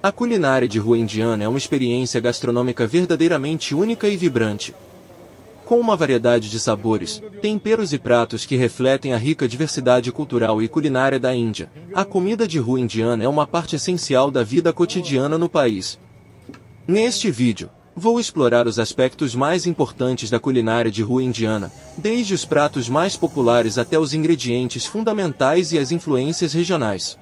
A culinária de rua indiana é uma experiência gastronômica verdadeiramente única e vibrante. Com uma variedade de sabores, temperos e pratos que refletem a rica diversidade cultural e culinária da Índia, a comida de rua indiana é uma parte essencial da vida cotidiana no país. Neste vídeo, vou explorar os aspectos mais importantes da culinária de rua indiana, desde os pratos mais populares até os ingredientes fundamentais e as influências regionais.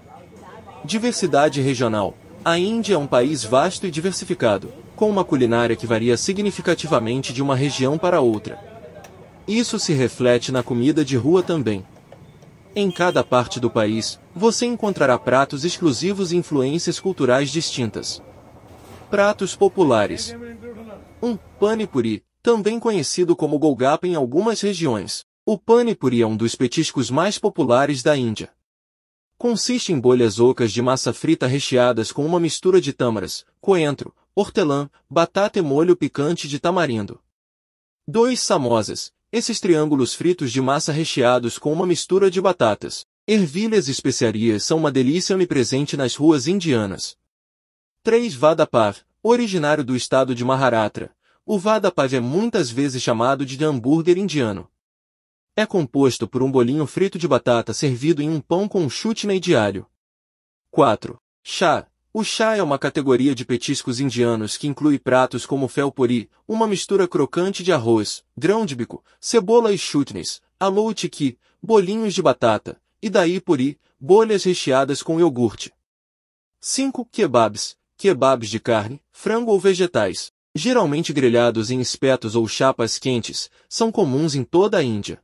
Diversidade regional a Índia é um país vasto e diversificado, com uma culinária que varia significativamente de uma região para outra. Isso se reflete na comida de rua também. Em cada parte do país, você encontrará pratos exclusivos e influências culturais distintas. Pratos populares. 1. Um, panipuri, também conhecido como golgapa em algumas regiões. O panipuri é um dos petiscos mais populares da Índia. Consiste em bolhas ocas de massa frita recheadas com uma mistura de tâmaras, coentro, hortelã, batata e molho picante de tamarindo. 2. Samosas. Esses triângulos fritos de massa recheados com uma mistura de batatas, ervilhas e especiarias são uma delícia omnipresente nas ruas indianas. 3. Vada Pav. Originário do estado de Maharashtra, o Vada Pav é muitas vezes chamado de hambúrguer indiano. É composto por um bolinho frito de batata servido em um pão com um chutney diário. 4. Chá. O chá é uma categoria de petiscos indianos que inclui pratos como felpuri, uma mistura crocante de arroz, grão de bico, cebola e chutneys, alou bolinhos de batata, e daí puri, bolhas recheadas com iogurte. 5. Kebabs. Kebabs de carne, frango ou vegetais, geralmente grelhados em espetos ou chapas quentes, são comuns em toda a Índia.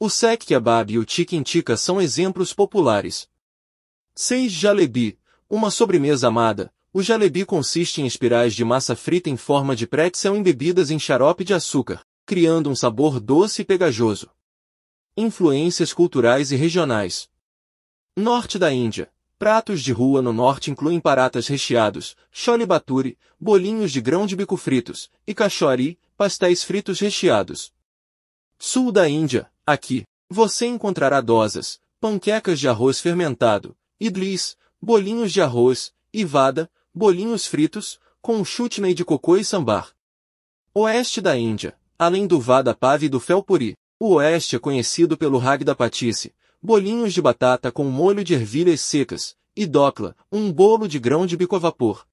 O sek kebab e o chicken tikka são exemplos populares. 6. Jalebi, uma sobremesa amada. O jalebi consiste em espirais de massa frita em forma de pretzel embebidas em xarope de açúcar, criando um sabor doce e pegajoso. Influências culturais e regionais. Norte da Índia. Pratos de rua no norte incluem paratas recheados, chole bature, bolinhos de grão de bico fritos, e kachori, pastéis fritos recheados. Sul da Índia. Aqui, você encontrará dosas, panquecas de arroz fermentado, idlis, bolinhos de arroz, ivada, bolinhos fritos, com chutney de cocô e sambar. Oeste da Índia, além do vada pav e do felpuri, o oeste é conhecido pelo ragda da bolinhos de batata com molho de ervilhas secas, e dokla, um bolo de grão de bico a vapor.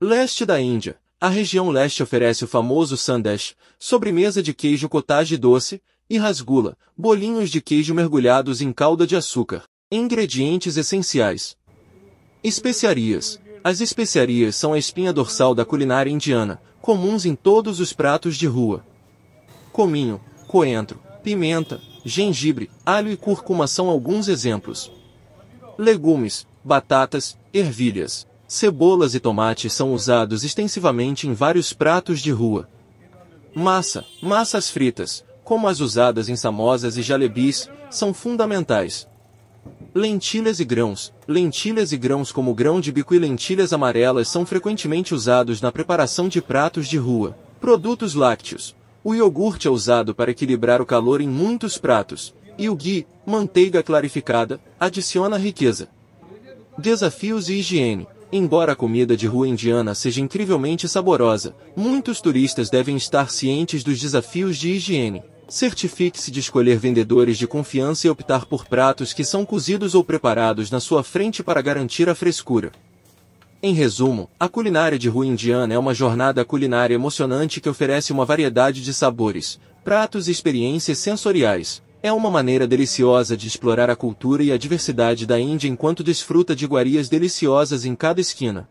Leste da Índia, a região leste oferece o famoso sandesh, sobremesa de queijo cottage doce, e rasgula, bolinhos de queijo mergulhados em calda de açúcar. Ingredientes essenciais. Especiarias. As especiarias são a espinha dorsal da culinária indiana, comuns em todos os pratos de rua. Cominho, coentro, pimenta, gengibre, alho e cúrcuma são alguns exemplos. Legumes, batatas, ervilhas, cebolas e tomates são usados extensivamente em vários pratos de rua. Massa, massas fritas, como as usadas em samosas e jalebis, são fundamentais. Lentilhas e grãos. Lentilhas e grãos como grão de bico e lentilhas amarelas são frequentemente usados na preparação de pratos de rua. Produtos lácteos. O iogurte é usado para equilibrar o calor em muitos pratos. E o ghee, manteiga clarificada, adiciona riqueza. Desafios e higiene. Embora a comida de rua indiana seja incrivelmente saborosa, muitos turistas devem estar cientes dos desafios de higiene. Certifique-se de escolher vendedores de confiança e optar por pratos que são cozidos ou preparados na sua frente para garantir a frescura. Em resumo, a culinária de rua indiana é uma jornada culinária emocionante que oferece uma variedade de sabores, pratos e experiências sensoriais. É uma maneira deliciosa de explorar a cultura e a diversidade da Índia enquanto desfruta de iguarias deliciosas em cada esquina.